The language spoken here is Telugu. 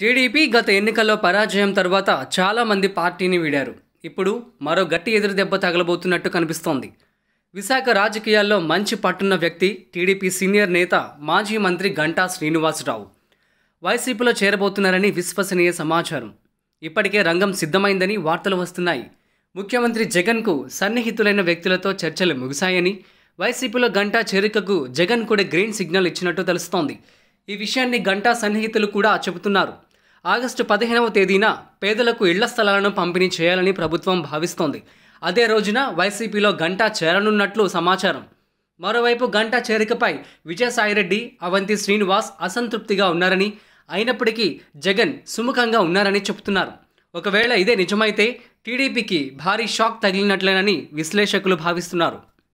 టీడీపీ గత ఎన్నికల్లో పరాజయం తర్వాత చాలామంది పార్టీని వీడారు ఇప్పుడు మరో గట్టి ఎదురు దెబ్బ తగలబోతున్నట్టు కనిపిస్తోంది విశాఖ రాజకీయాల్లో మంచి పట్టున్న వ్యక్తి టీడీపీ సీనియర్ నేత మాజీ మంత్రి గంటా శ్రీనివాసరావు వైసీపీలో చేరబోతున్నారని విశ్వసనీయ సమాచారం ఇప్పటికే రంగం సిద్ధమైందని వార్తలు వస్తున్నాయి ముఖ్యమంత్రి జగన్కు సన్నిహితులైన వ్యక్తులతో చర్చలు ముగిశాయని వైసీపీలో గంటా చేరికకు జగన్ కూడా గ్రీన్ సిగ్నల్ ఇచ్చినట్టు తెలుస్తోంది ఈ విషయాన్ని గంటా సన్నిహితులు కూడా చెబుతున్నారు ఆగస్టు పదిహేనవ తేదీన పేదలకు ఇళ్ల స్థలాలను పంపిణీ చేయాలని ప్రభుత్వం భావిస్తోంది అదే రోజున వైసీపీలో గంటా చేరనున్నట్లు సమాచారం మరోవైపు గంటా చేరికపై విజయసాయిరెడ్డి అవంతి శ్రీనివాస్ అసంతృప్తిగా ఉన్నారని అయినప్పటికీ జగన్ సుముఖంగా ఉన్నారని చెబుతున్నారు ఒకవేళ ఇదే నిజమైతే టీడీపీకి భారీ షాక్ తగిలినట్లేనని విశ్లేషకులు భావిస్తున్నారు